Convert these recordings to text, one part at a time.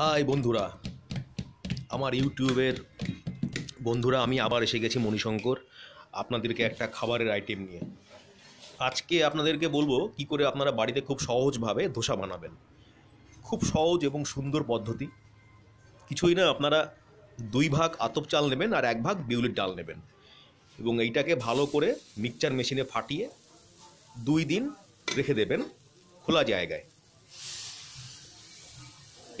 high বন্ধুরা আমার ইউটিউবের বন্ধুরা আমি আবার এসে গেছি মণিশঙ্কর আপনাদেরকে একটা খাবারের আইটেম নিয়ে আজকে আপনাদেরকে বলবো কি করে আপনারা বাড়িতে খুব সহজভাবে ধোসা বানাবেন খুব সহজ এবং সুন্দর পদ্ধতি কিছুই না আপনারা দুই ভাগ আতপ চাল নেবেন আর এক ভাগ বিউলির ডাল নেবেন এবং এইটাকে ভালো করে মিক্সচার মেশিনে ফাটিয়ে দুই দিন রেখে দেবেন খোলা জায়গায়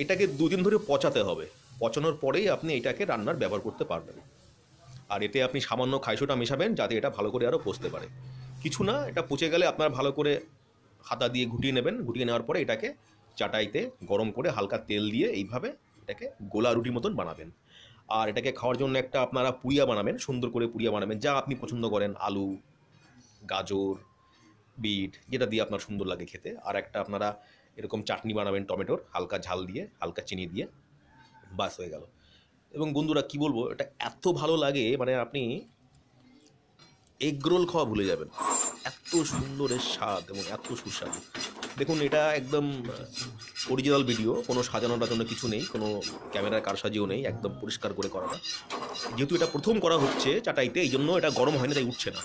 এটাকে দুদিন ধরে পচাতে হবে পচানোর পরেই আপনি এটাকে রান্নার ব্যবহার করতে পারবেন আর এতে আপনি সামান্য খাইশোটা মেশাবেন যাতে এটা ভালো করে আরও পচতে পারে কিছু না এটা পচে গেলে আপনার ভালো করে হাতা দিয়ে ঘুটিয়ে নেবেন ঘুটিয়ে নেওয়ার পরে এটাকে চাটাইতে গরম করে হালকা তেল দিয়ে এইভাবে এটাকে গোলা রুটির মতন বানাবেন আর এটাকে খাওয়ার জন্য একটা আপনারা পুড়িয়া বানাবেন সুন্দর করে পুড়িয়া বানাবেন যা আপনি পছন্দ করেন আলু গাজর বিট যেটা দিয়ে আপনার সুন্দর লাগে খেতে আর একটা আপনারা এরকম চাটনি বানাবেন টমেটোর হালকা ঝাল দিয়ে হালকা চিনি দিয়ে বাস হয়ে গেল এবং বন্ধুরা কি বলবো এটা এত ভালো লাগে মানে আপনি এগরোল খাওয়া ভুলে যাবেন এত সুন্দরের স্বাদ এবং এত সুস্বাদু দেখুন এটা একদম অরিজিনাল ভিডিও কোনো সাজানোটা জন্য কিছু নেই কোনো ক্যামেরার কারসাজিও নেই একদম পরিষ্কার করে করা যেহেতু এটা প্রথম করা হচ্ছে চাটাইতে এই জন্য এটা গরম হয় না তাই উঠছে না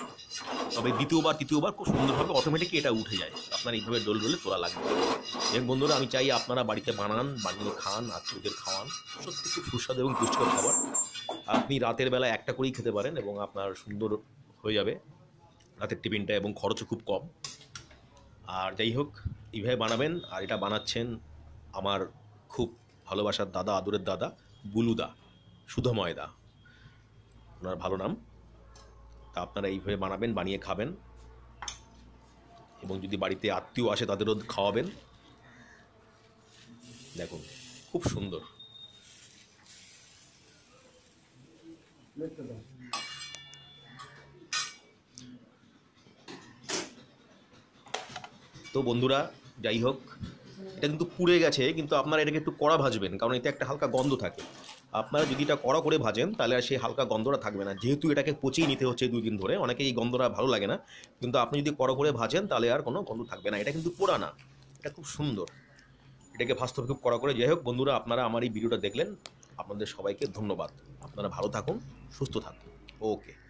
তবে দ্বিতীয়বার তৃতীয়বার খুব সুন্দরভাবে অটোমেটিকই এটা উঠে যায় আপনার এইভাবে ডোল ডোলে তোলা লাগবে এবং বন্ধুরা আমি চাই আপনারা বাড়িতে বানান বানিয়ে খান আত্মীয়দের খাওয়ান সত্যি খুব সুস্বাদু এবং পুষ্টিকর খাবার আপনি রাতের বেলা একটা করেই খেতে পারেন এবং আপনার সুন্দর হয়ে যাবে রাতের টিফিনটা এবং খরচও খুব কম আর যাই হোক এইভাবে বানাবেন আর এটা বানাচ্ছেন আমার খুব ভালোবাসার দাদা আদুরের দাদা বুলুদা সুধময়দা ওনার ভালো নাম তা আপনারা এইভাবে বানাবেন বানিয়ে খাবেন এবং যদি বাড়িতে আত্মীয় আসে তাদেরও খাওয়াবেন দেখুন খুব সুন্দর তো বন্ধুরা যাই হোক এটা কিন্তু পুড়ে গেছে কিন্তু আপনারা এটাকে একটু কড়া ভাজবেন কারণ এতে একটা হালকা গন্ধ থাকে আপনারা যদি এটা কড়া করে ভাজেন তাহলে আর সেই হালকা গন্ধটা থাকবে না যেহেতু এটাকে পচিয়ে নিতে হচ্ছে দুই দিন ধরে অনেকে এই গন্ধটা ভালো লাগে না কিন্তু আপনি যদি কড়া করে ভাজেন তাহলে আর কোনো গন্ধ থাকবে না এটা কিন্তু পোড়া না এটা খুব সুন্দর এটাকে ভাস্তব খুব কড়া করে যাই হোক বন্ধুরা আপনারা আমার এই ভিডিওটা দেখলেন আপনাদের সবাইকে ধন্যবাদ আপনারা ভালো থাকুন সুস্থ থাকুন ওকে